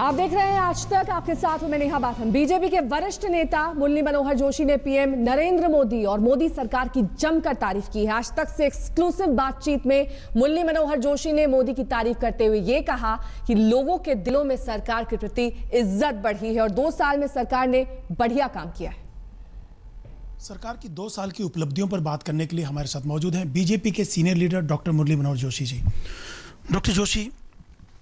आप देख रहे हैं आज तक आपके साथ हूं मैं नेहा बाथम बीजेपी के वरिष्ठ नेता मुरली मनोहर जोशी ने पीएम नरेंद्र मोदी और मोदी सरकार की जमकर तारीफ की है आज तक से एक्सक्लूसिव बातचीत में मुरली मनोहर जोशी ने मोदी की तारीफ करते हुए ये कहा कि लोगों के दिलों में सरकार के प्रति इज्जत बढ़ी है और दो साल में सरकार ने बढ़िया काम किया है सरकार की दो साल की उपलब्धियों पर बात करने के लिए हमारे साथ मौजूद है बीजेपी के senior leader doctor Murli Manohar Joshi ji doctor Joshi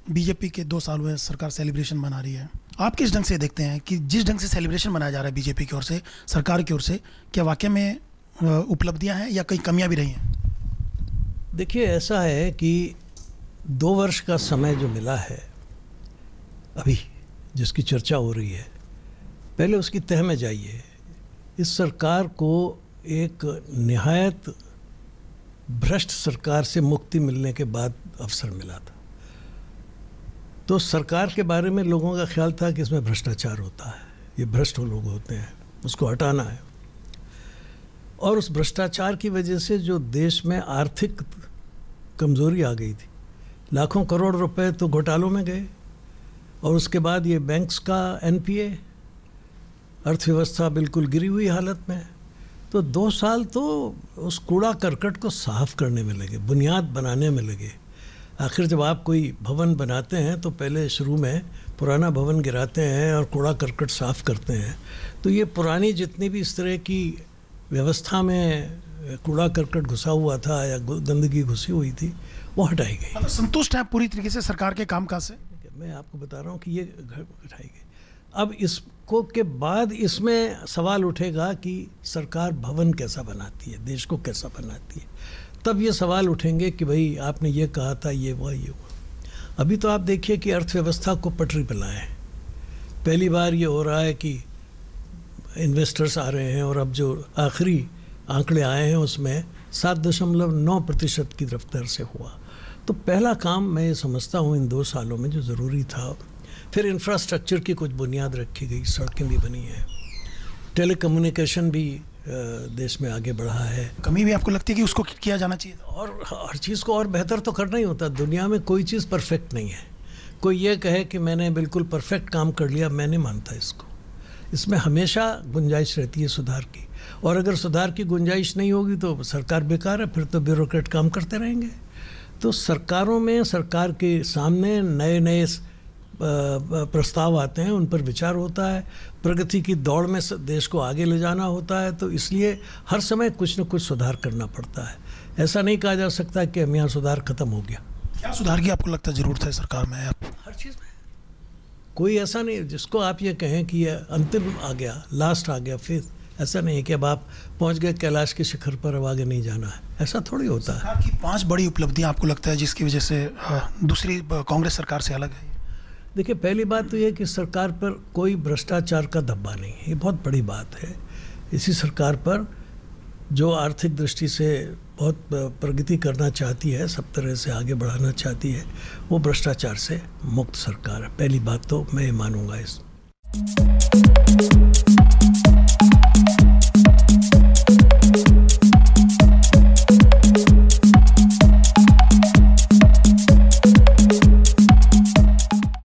BJP के दो साल हुए सरकार सेलिब्रेशन मना रही है आप किस ढंग से देखते हैं कि जिस ढंग से सेलिब्रेशन मनाया जा रहा है बीजेपी की ओर से सरकार की ओर से क्या वाक्य में उपलब्धियां हैं या कई कमियां भी रही हैं देखिए ऐसा है कि दो वर्ष का समय जो मिला है अभी जिसकी चर्चा हो रही है पहले उसकी तह में जाइए इस सरकार को एक नहायत भ्रष्ट सरकार से मुक्ति मिलने के बाद अवसर मिला था तो सरकार के बारे में लोगों का ख्याल था कि इसमें भ्रष्टाचार होता है ये भ्रष्ट हो लोग होते हैं उसको हटाना है और उस भ्रष्टाचार की वजह से जो देश में आर्थिक कमज़ोरी आ गई थी लाखों करोड़ रुपए तो घोटालों में गए और उसके बाद ये बैंक्स का एनपीए अर्थव्यवस्था बिल्कुल गिरी हुई हालत में तो दो साल तो उस कूड़ा करकट को साफ करने में लगे बुनियाद बनाने में लगे आखिर जब आप कोई भवन बनाते हैं तो पहले शुरू में पुराना भवन गिराते हैं और कूड़ा करकट साफ़ करते हैं तो ये पुरानी जितनी भी इस तरह की व्यवस्था में कूड़ा करकट घुसा हुआ था या गंदगी घुसी हुई थी वो हटाई गई मतलब संतुष्ट है पूरी तरीके से सरकार के कामकाज से मैं आपको बता रहा हूँ कि ये घर हटाई गई अब इसको के बाद इसमें सवाल उठेगा कि सरकार भवन कैसा बनाती है देश को कैसा बनाती है तब ये सवाल उठेंगे कि भाई आपने ये कहा था ये हुआ ये हुआ अभी तो आप देखिए कि अर्थव्यवस्था को पटरी पर लाए पहली बार ये हो रहा है कि इन्वेस्टर्स आ रहे हैं और अब जो आखिरी आंकड़े आए हैं उसमें सात दशमलव नौ प्रतिशत की रफ्तार से हुआ तो पहला काम मैं समझता हूँ इन दो सालों में जो ज़रूरी था फिर इंफ्रास्ट्रक्चर की कुछ बुनियाद रखी गई सड़कें भी बनी हैं टेली भी देश में आगे बढ़ा है कमी भी आपको लगती है कि उसको किया जाना चाहिए और हर चीज़ को और बेहतर तो करना ही होता दुनिया में कोई चीज़ परफेक्ट नहीं है कोई ये कहे कि मैंने बिल्कुल परफेक्ट काम कर लिया मैं नहीं मानता इसको इसमें हमेशा गुंजाइश रहती है सुधार की और अगर सुधार की गुंजाइश नहीं होगी तो सरकार बेकार है फिर तो ब्यूरोक्रेट काम करते रहेंगे तो सरकारों में सरकार के सामने नए नए प्रस्ताव आते हैं उन पर विचार होता है प्रगति की दौड़ में देश को आगे ले जाना होता है तो इसलिए हर समय कुछ न कुछ सुधार करना पड़ता है ऐसा नहीं कहा जा सकता कि हम यहाँ सुधार खत्म हो गया क्या सुधार की आपको लगता है ज़रूरत है सरकार में आप हर चीज़ में कोई ऐसा नहीं जिसको आप ये कहें कि यह अंतिम आ गया लास्ट आ गया फिर ऐसा नहीं कि अब आप पहुंच गए कैलाश के शिखर पर अब आगे नहीं जाना है ऐसा थोड़ी होता है आपकी पांच बड़ी उपलब्धियां आपको लगता है जिसकी वजह से दूसरी कांग्रेस सरकार से अलग है देखिए पहली बात तो ये कि सरकार पर कोई भ्रष्टाचार का धब्बा नहीं है ये बहुत बड़ी बात है इसी सरकार पर जो आर्थिक दृष्टि से बहुत प्रगति करना चाहती है सब तरह से आगे बढ़ाना चाहती है वो भ्रष्टाचार से मुक्त सरकार है पहली बात तो मैं ये मानूंगा इस